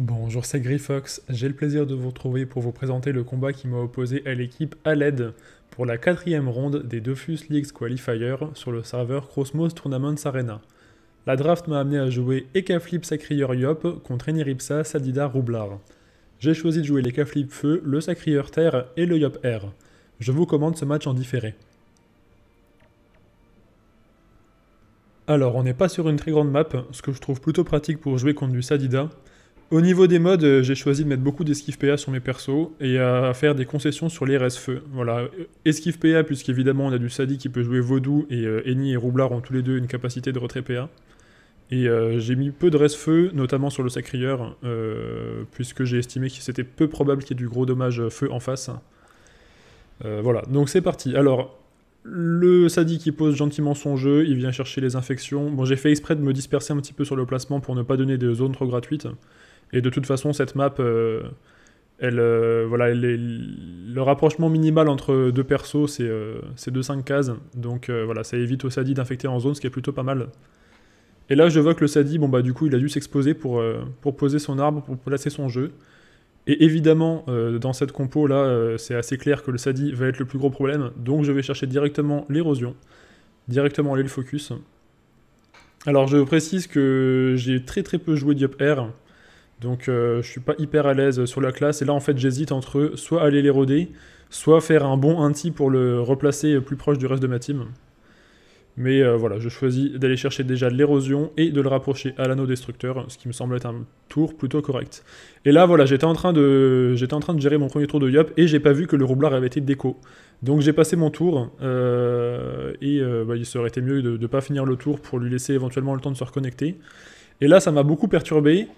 Bonjour, c'est Grifox. J'ai le plaisir de vous retrouver pour vous présenter le combat qui m'a opposé à l'équipe Aled pour la quatrième ronde des Dofus Leagues Qualifier sur le serveur Crossmos Tournament Arena. La draft m'a amené à jouer Ekaflip Sacrieur Yop contre Eniripsa Sadida Roublard. J'ai choisi de jouer les Feu, le Sacrieur Terre et le Yop Air. Je vous commande ce match en différé. Alors, on n'est pas sur une très grande map, ce que je trouve plutôt pratique pour jouer contre du Sadida, au niveau des modes, euh, j'ai choisi de mettre beaucoup d'esquive PA sur mes persos et à faire des concessions sur les res feux. Voilà, esquive PA, puisqu'évidemment on a du Sadi qui peut jouer Vaudou et euh, Eni et Roublard ont tous les deux une capacité de retrait PA. Et euh, j'ai mis peu de res feu, notamment sur le Sacrieur, puisque j'ai estimé que c'était peu probable qu'il y ait du gros dommage feu en face. voilà, donc c'est parti. Alors, le Sadi qui pose gentiment son jeu, il vient chercher les infections. Bon, j'ai fait exprès de me disperser un petit peu sur le placement pour ne pas donner de zones trop gratuites. Et de toute façon, cette map, euh, elle, euh, voilà, le rapprochement minimal entre deux persos, c'est 2-5 euh, cases. Donc voilà, ça évite au Sadi d'infecter en zone, ce qui est plutôt pas mal. Et là, je vois que le Sadi, bon bah du coup, il a dû s'exposer pour, poser son arbre, pour placer son jeu. Et évidemment, dans cette compo là, c'est assez clair que le Sadi va être le plus gros problème, donc je vais chercher directement l'érosion, directement aller le focus. Alors je précise que j'ai très très peu joué Diop Air, donc euh, je suis pas hyper à l'aise sur la classe. Et là, en fait, j'hésite entre soit aller l'éroder, soit faire un bon anti pour le replacer plus proche du reste de ma team. Mais euh, voilà, je choisis d'aller chercher déjà l'érosion et de le rapprocher à l'anneau destructeur, ce qui me semble être un tour plutôt correct. Et là, voilà, j'étais en, train de, en train de gérer mon premier tour de Yop et j'ai pas vu que le roublard avait été déco. Donc j'ai passé mon tour euh, et bah, il serait été mieux de ne pas finir le tour pour lui laisser éventuellement le temps de se reconnecter. Et là, ça m'a beaucoup perturbé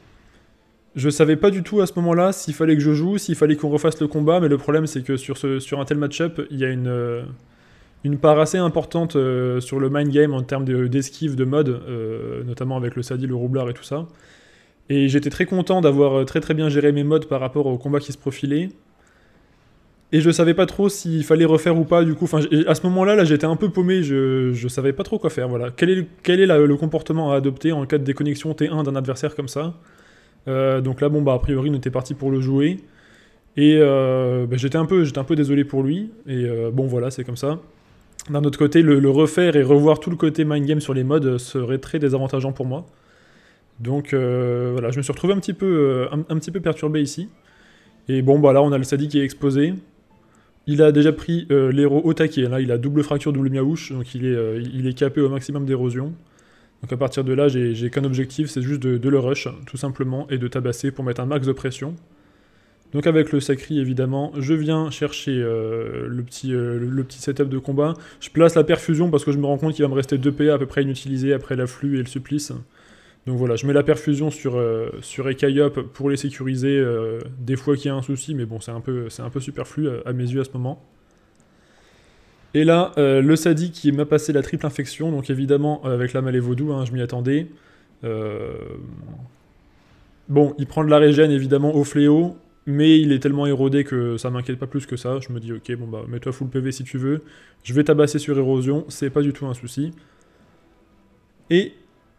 je savais pas du tout à ce moment-là s'il fallait que je joue, s'il fallait qu'on refasse le combat, mais le problème c'est que sur, un tel match-up, il y a une, euh, une part assez importante euh, sur le mind game en termes d'esquive, de, mode, euh, notamment avec le Sadi, le Roublard et tout ça. Et j'étais très content d'avoir très très bien géré mes modes par rapport au combat qui se profilait. Et je savais pas trop s'il fallait refaire ou pas, du coup. à ce moment-là, là, j'étais un peu paumé, je, savais pas trop quoi faire, Quel est, le comportement à adopter en cas de déconnexion T1 d'un adversaire comme ça euh, donc là, bon, bah, a priori, on était parti pour le jouer. Et euh, bah, j'étais un, peu, un peu désolé pour lui. Et euh, bon, voilà, c'est comme ça. D'un autre côté, le, refaire et revoir tout le côté mind game sur les modes serait très désavantageant pour moi. Donc voilà, je me suis retrouvé un petit peu, un, petit peu perturbé ici. Et bon, bah là, on a le Sadi qui est exposé. Il a déjà pris l'héros au taquet. Là, il a double fracture, double miaouche. Donc il est, il est capé au maximum d'érosion. Donc à partir de là, j'ai qu'un objectif, c'est juste de, le rush, tout simplement, et de tabasser pour mettre un max de pression. Donc avec le sacri, évidemment, je viens chercher euh, le, petit, euh, le petit setup de combat. Je place la perfusion parce que je me rends compte qu'il va me rester 2 PA à peu près inutilisés après l'afflux et le supplice. Donc voilà, je mets la perfusion sur, euh, sur Ekayop pour les sécuriser des fois qu'il y a un souci, mais bon, c'est un, peu, un peu superflu à mes yeux à ce moment. Et là, euh, le Sadi qui m'a passé la triple infection, donc évidemment euh, avec la Malévaudou, vaudou, hein, je m'y attendais. Euh, bon, il prend de la régène évidemment au fléau, mais il est tellement érodé que ça m'inquiète pas plus que ça. Je me dis, ok, bon bah mets-toi full PV si tu veux, je vais tabasser sur érosion, c'est pas du tout un souci. Et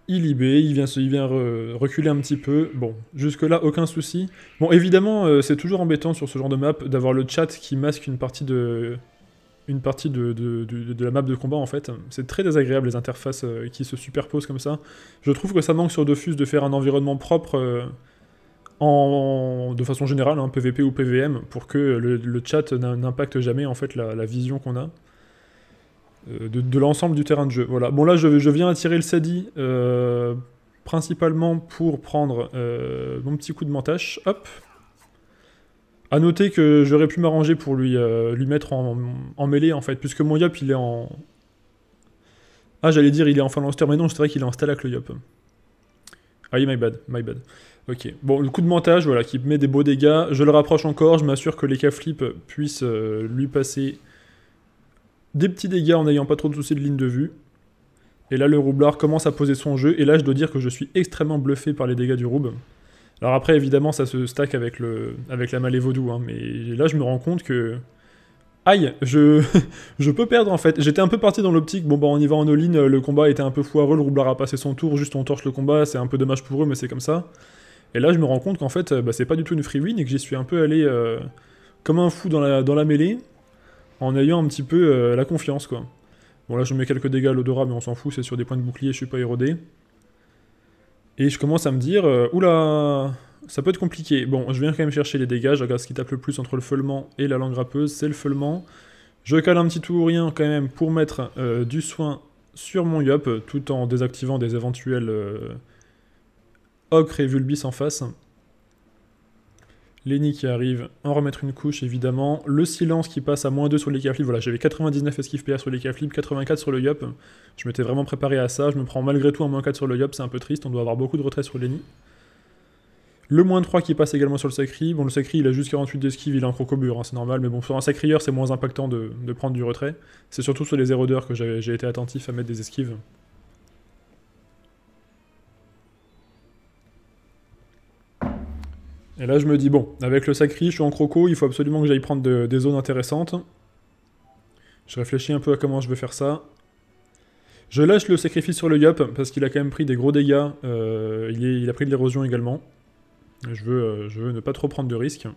il il il vient, il vient reculer un petit peu. Bon, jusque-là, aucun souci. Bon, évidemment, c'est toujours embêtant sur ce genre de map d'avoir le chat qui masque une partie de, une partie de, la map de combat en fait. C'est très désagréable les interfaces euh, qui se superposent comme ça. Je trouve que ça manque sur Dofus de faire un environnement propre euh, en, de façon générale, un hein, PVP ou PVM, pour que le, chat n'impacte jamais en fait la, vision qu'on a euh, de, l'ensemble du terrain de jeu. Voilà. Bon là je, je viens attirer le Sadi principalement pour prendre mon petit coup de montage Hop, à noter que j'aurais pu m'arranger pour lui, euh, lui mettre en, mêlée en fait, puisque mon Yop il est en. Ah, j'allais dire il est en phalanstère, mais non, c'est vrai qu'il est en Stalak le Yop. Ah oui, my bad, my bad. Ok, bon, le coup de montage, voilà, qui met des beaux dégâts. Je le rapproche encore, je m'assure que les cas flip puissent euh, lui passer des petits dégâts en n'ayant pas trop de soucis de ligne de vue. Et là, le roublard commence à poser son jeu, et là, je dois dire que je suis extrêmement bluffé par les dégâts du roube. Alors après, évidemment, ça se stack avec, le, avec la et vaudou, hein, mais là, je me rends compte que... Aïe, je, peux perdre en fait. J'étais un peu parti dans l'optique, bon bah on y va en all-in, le combat était un peu foireux, le roublard a passé son tour, juste on torche le combat, c'est un peu dommage pour eux, mais c'est comme ça. Et là je me rends compte qu'en fait, bah, c'est pas du tout une free win, et que j'y suis un peu allé euh, comme un fou dans la, dans la mêlée, en ayant un petit peu euh, la confiance quoi. Bon là je mets quelques dégâts à l'odorat, mais on s'en fout, c'est sur des points de bouclier, je suis pas érodé. Et je commence à me dire, euh, oula, ça peut être compliqué. Bon, je viens quand même chercher les dégâts, je regarde ce qui tape le plus entre le feulement et la langue râpeuse, c'est le feulement. Je cale un petit rien quand même pour mettre euh, du soin sur mon Yup, tout en désactivant des éventuels euh, ocres Ocre et Vulbis en face. Lenny qui arrive, en remettre une couche évidemment. Le silence qui passe à moins 2 sur les flip. Voilà, j'avais 99 esquives PR sur les flip, 84 sur le Yop. Je m'étais vraiment préparé à ça. Je me prends malgré tout un moins 4 sur le Yop, c'est un peu triste. On doit avoir beaucoup de retrait sur Lenny. Le moins 3 qui passe également sur le Sacri. Bon, le Sacri, il a juste 48 d'esquive, il a un crocobure, hein, c'est normal. Mais bon, sur un Sacrieur, c'est moins impactant de, prendre du retrait. C'est surtout sur les érodeurs que j'ai été attentif à mettre des esquives. Et là, je me dis, bon, avec le sacri, je suis en croco, il faut absolument que j'aille prendre des zones intéressantes. Je réfléchis un peu à comment je veux faire ça. Je lâche le sacrifice sur le gap, parce qu'il a quand même pris des gros dégâts. Euh, il, a pris de l'érosion également. Euh, je veux, ne pas trop prendre de risques.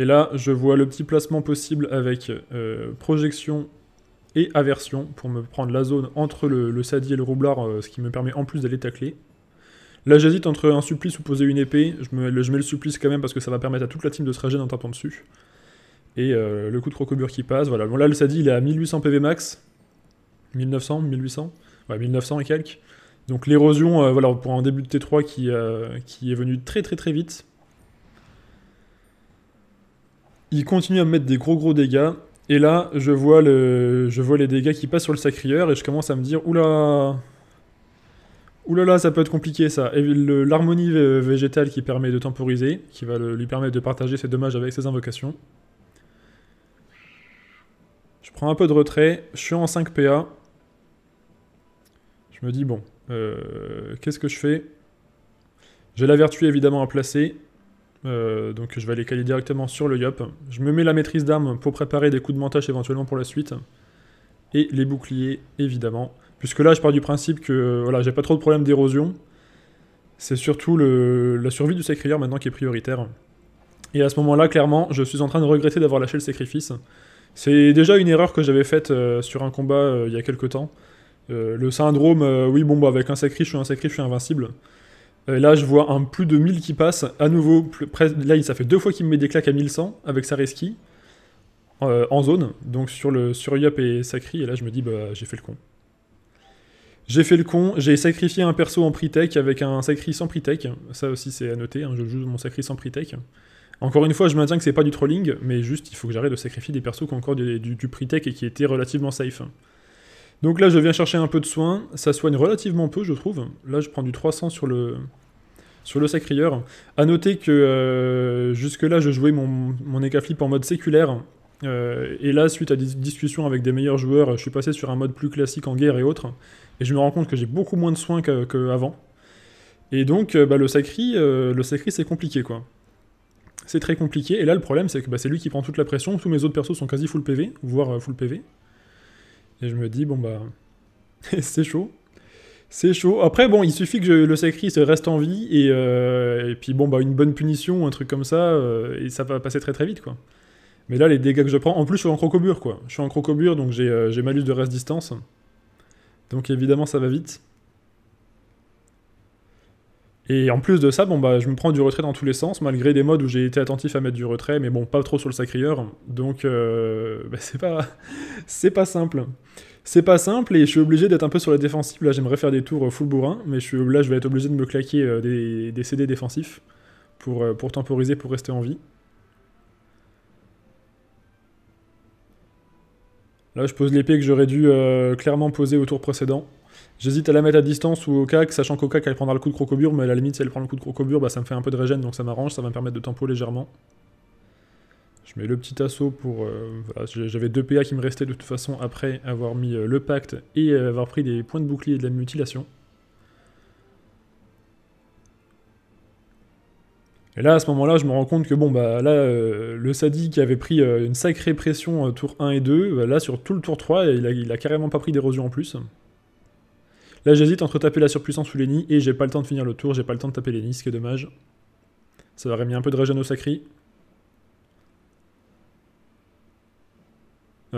Et là, je vois le petit placement possible avec euh, projection et aversion pour me prendre la zone entre le, le Sadi et le Roublard, ce qui me permet en plus d'aller tacler. Là, j'hésite entre un supplice ou poser une épée. Je, mets le supplice quand même parce que ça va permettre à toute la team de se rager en tapant dessus. Et euh, le coup de crocobure qui passe. Voilà. Bon, là, le Sadi, il est à 1800 PV max. 1900, 1800 Ouais, 1900 et quelques. Donc l'érosion, euh, voilà, pour un début de T3 qui, euh, qui est venu très très très vite. Il continue à me mettre des gros gros dégâts. Et là, je vois, le, je vois les dégâts qui passent sur le sacrieur et je commence à me dire, oula, Ouh là là, ça peut être compliqué ça. Et l'harmonie végétale qui permet de temporiser, qui va lui permettre de partager ses dommages avec ses invocations. Je prends un peu de retrait, je suis en 5 PA. Je me dis, bon, euh, qu'est-ce que je fais J'ai la vertu évidemment à placer, euh, donc je vais aller caler directement sur le Yop. Je me mets la maîtrise d'armes pour préparer des coups de montage éventuellement pour la suite. Et les boucliers, évidemment. Puisque là, je pars du principe que euh, voilà, j'ai pas trop de problèmes d'érosion. C'est surtout la survie du sacrière maintenant qui est prioritaire. Et à ce moment-là, clairement, je suis en train de regretter d'avoir lâché le sacrifice. C'est déjà une erreur que j'avais faite euh, sur un combat euh, il y a quelques temps. le syndrome, oui, bon, bah, avec un sacrifice, je suis un sacrifice, je suis invincible. là, je vois un plus de 1000 qui passe. À nouveau, près, là, ça fait deux fois qu'il me met des claques à 1100 avec sa Reski en zone, donc sur le sur et Sacri. Et là, je me dis, bah, j'ai fait le con. J'ai fait le con, j'ai sacrifié un perso en pre-tech avec un sacri sans pre-tech. Ça aussi, c'est à noter, hein, je joue mon sacri sans pre-tech. Encore une fois, je maintiens que c'est pas du trolling, mais juste, il faut que j'arrête de sacrifier des persos qui ont encore du, du, tech et qui étaient relativement safe. Donc là, je viens chercher un peu de soin. Ça soigne relativement peu, je trouve. Là, je prends du 300 sur le, sur le sacrieur. A noter que euh, jusque-là, je jouais mon, mon en mode séculaire, euh, et là, suite à des discussions avec des meilleurs joueurs, je suis passé sur un mode plus classique en guerre et autres. Et je me rends compte que j'ai beaucoup moins de soins qu'avant. Et donc, euh, bah, le sacri, euh, le sacri c'est compliqué, quoi. C'est très compliqué. Et là, le problème, c'est que bah, c'est lui qui prend toute la pression. Tous mes autres persos sont quasi full PV, voire full PV. Et je me dis, bon, bah. c'est chaud. C'est chaud. Après, bon, il suffit que le sacri reste en vie. Et, et, puis, bon, bah, une bonne punition, un truc comme ça. et ça va passer très très vite, quoi. Mais là, les dégâts que je prends, en plus, je suis en crocobure, quoi. Je suis en crocobure, donc euh, j'ai malus de reste distance. Donc évidemment, ça va vite. Et en plus de ça, bon bah, je me prends du retrait dans tous les sens, malgré des modes où j'ai été attentif à mettre du retrait, mais bon, pas trop sur le sacrieur. Donc, euh, bah, c'est pas, c'est pas simple. C'est pas simple et je suis obligé d'être un peu sur la défensive. Là, j'aimerais faire des tours euh, full bourrin, mais là, je vais être obligé de me claquer des, CD défensifs pour, pour temporiser, pour rester en vie. Là, je pose l'épée que j'aurais dû euh, clairement poser au tour précédent. J'hésite à la mettre à distance ou au cac, sachant qu'au cac, elle prendra le coup de crocobure, mais à la limite, si elle prend le coup de crocobure, bah, ça me fait un peu de régène, donc ça m'arrange, ça va me permettre de tempo légèrement. Je mets le petit assaut pour... Euh, voilà, J'avais deux PA qui me restaient de toute façon après avoir mis euh, le pacte et avoir pris des points de bouclier et de la mutilation. Et là, à ce moment-là, je me rends compte que bon, bah là, euh, le Sadi qui avait pris euh, une sacrée pression euh, tour 1 et 2, bah, là, sur tout le tour 3, il a, il carrément pas pris d'érosion en plus. Là, j'hésite entre taper la surpuissance sous les nids, et j'ai pas le temps de finir le tour, j'ai pas le temps de taper les nids, ce qui est dommage. Ça aurait mis un peu de au sacré.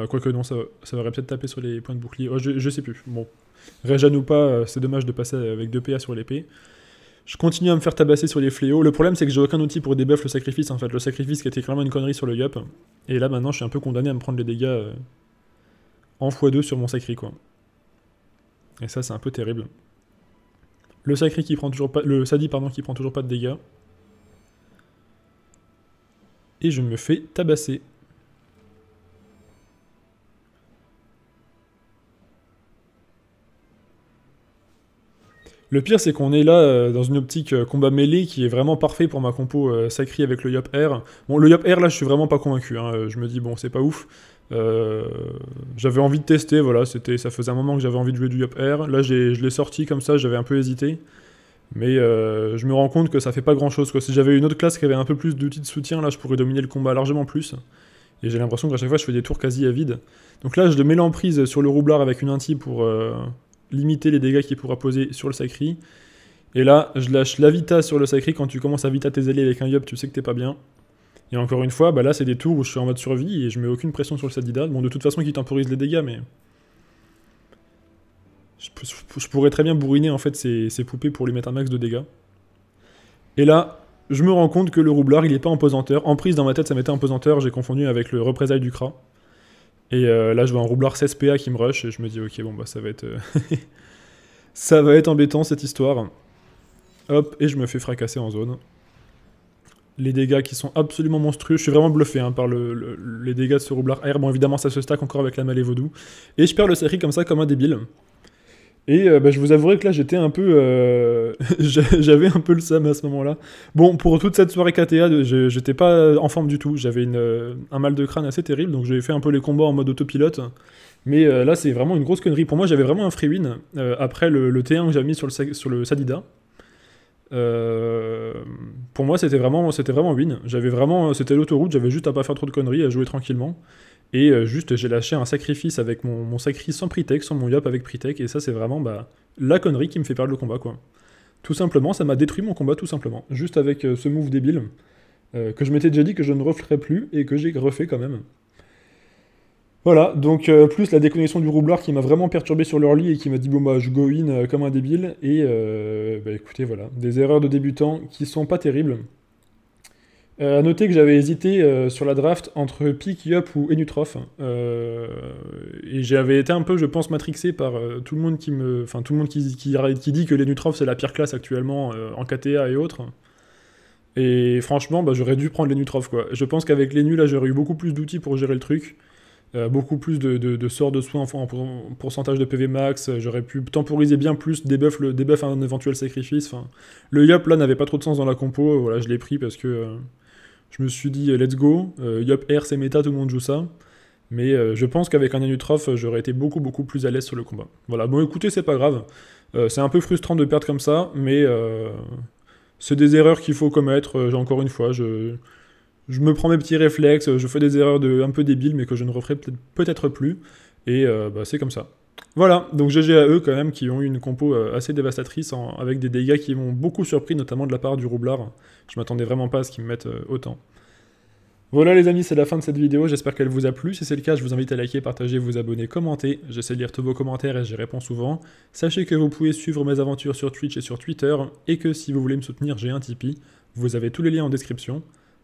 Quoique non, ça, ça aurait peut-être tapé sur les points de bouclier. Oh, je, sais plus. Bon. ou pas, c'est dommage de passer avec 2 PA sur l'épée. Je continue à me faire tabasser sur les fléaux. Le problème, c'est que j'ai aucun outil pour débuff le sacrifice, en fait. Le sacrifice qui était clairement une connerie sur le Yup. Et là, maintenant, je suis un peu condamné à me prendre les dégâts euh, en x2 sur mon sacré quoi. Et ça, c'est un peu terrible. Le sacré qui prend toujours pas... Le sadi, pardon, qui prend toujours pas de dégâts. Et je me fais tabasser. Le pire, c'est qu'on est là euh, dans une optique euh, combat mêlée qui est vraiment parfait pour ma compo euh, sacrée avec le Yop R. Bon, le Yop R, là, je suis vraiment pas convaincu. Hein. Je me dis, bon, c'est pas ouf. j'avais envie de tester, voilà, c'était, ça faisait un moment que j'avais envie de jouer du Yop R. Là, je l'ai sorti comme ça, j'avais un peu hésité. Mais je me rends compte que ça fait pas grand chose. Si j'avais une autre classe qui avait un peu plus d'outils de soutien, là, je pourrais dominer le combat largement plus. Et j'ai l'impression qu'à chaque fois, je fais des tours quasi à vide. Donc là, je le mets l'emprise sur le roublard avec une anti pour, limiter les dégâts qu'il pourra poser sur le Sacri. Et là, je lâche l'avita sur le Sacri. Quand tu commences à Vita tes alliés avec un Yop, tu sais que t'es pas bien. Et encore une fois, bah là, c'est des tours où je suis en mode survie et je mets aucune pression sur le Sadida. Bon, de toute façon, qui temporise les dégâts, mais. Je, pourrais très bien bourriner en fait ces, poupées pour lui mettre un max de dégâts. Et là, je me rends compte que le roublard, il est pas en pesanteur. En prise dans ma tête, ça m'était en pesanteur, j'ai confondu avec le représailles du Kra. Et euh, là, je vois un roublard 16 PA qui me rush et je me dis, ok, bon, bah ça va être. Euh, ça va être embêtant cette histoire. Hop, et je me fais fracasser en zone. Les dégâts qui sont absolument monstrueux. Je suis vraiment bluffé hein, par les dégâts de ce roublard air. Bon, évidemment, ça se stack encore avec la malée vaudou. Et je perds le série comme ça, comme un débile. Et euh, bah, je vous avouerai que là, j'étais un peu. Euh, j'avais un peu le sam à ce moment-là. Bon, pour toute cette soirée KTA, j'étais pas en forme du tout. J'avais euh, un mal de crâne assez terrible, donc j'ai fait un peu les combats en mode autopilote. Mais là, c'est vraiment une grosse connerie. Pour moi, j'avais vraiment un free win après le, T1 que j'avais mis sur le, sur le Sadida. Euh, pour moi, c'était vraiment, c'était vraiment win. J'avais vraiment, c'était l'autoroute. J'avais juste à pas faire trop de conneries, à jouer tranquillement. Et euh, juste, j'ai lâché un sacrifice avec mon, sacrifice sans pretech, sans mon Yop avec Pritech. Et ça, c'est vraiment bah, la connerie qui me fait perdre le combat, quoi. Tout simplement, ça m'a détruit mon combat, tout simplement. Juste avec euh, ce move débile que je m'étais déjà dit que je ne referais plus et que j'ai refait quand même. Voilà, donc euh, plus la déconnexion du roublard qui m'a vraiment perturbé sur leur lit et qui m'a dit bon bah je go in euh, comme un débile et euh, bah, écoutez voilà, des erreurs de débutants qui sont pas terribles. à noter que j'avais hésité sur la draft entre Pick up ou Enutrof et j'avais été un peu je pense matrixé par tout le monde qui me enfin tout le monde qui, dit que l'Enutroph c'est la pire classe actuellement en KTA et autres. Et franchement, bah, j'aurais dû prendre l'Enutroph quoi. Je pense qu'avec l'Enu là, j'aurais eu beaucoup plus d'outils pour gérer le truc. Euh, beaucoup plus de, de, de, sorts de soins en, pourcentage de PV max, euh, j'aurais pu temporiser bien plus, débuff, le, un éventuel sacrifice. Enfin, le Yop là n'avait pas trop de sens dans la compo, euh, voilà, je l'ai pris parce que je me suis dit let's go, Yop R c'est méta, tout le monde joue ça. Mais je pense qu'avec un Anutroph, j'aurais été beaucoup beaucoup plus à l'aise sur le combat. Voilà, bon écoutez, c'est pas grave. c'est un peu frustrant de perdre comme ça, mais c'est des erreurs qu'il faut commettre, encore une fois, je je me prends mes petits réflexes, je fais des erreurs de, un peu débiles, mais que je ne referai peut-être plus. Et euh, bah, c'est comme ça. Voilà, donc GG à eux quand même qui ont eu une compo euh, assez dévastatrice avec des dégâts qui m'ont beaucoup surpris, notamment de la part du roublard. Je m'attendais vraiment pas à ce qu'ils me mettent euh, autant. Voilà les amis, c'est la fin de cette vidéo, j'espère qu'elle vous a plu. Si c'est le cas, je vous invite à liker, partager, vous abonner, commenter. J'essaie de lire tous vos commentaires et j'y réponds souvent. Sachez que vous pouvez suivre mes aventures sur Twitch et sur Twitter, et que si vous voulez me soutenir, j'ai un Tipeee. Vous avez tous les liens en description.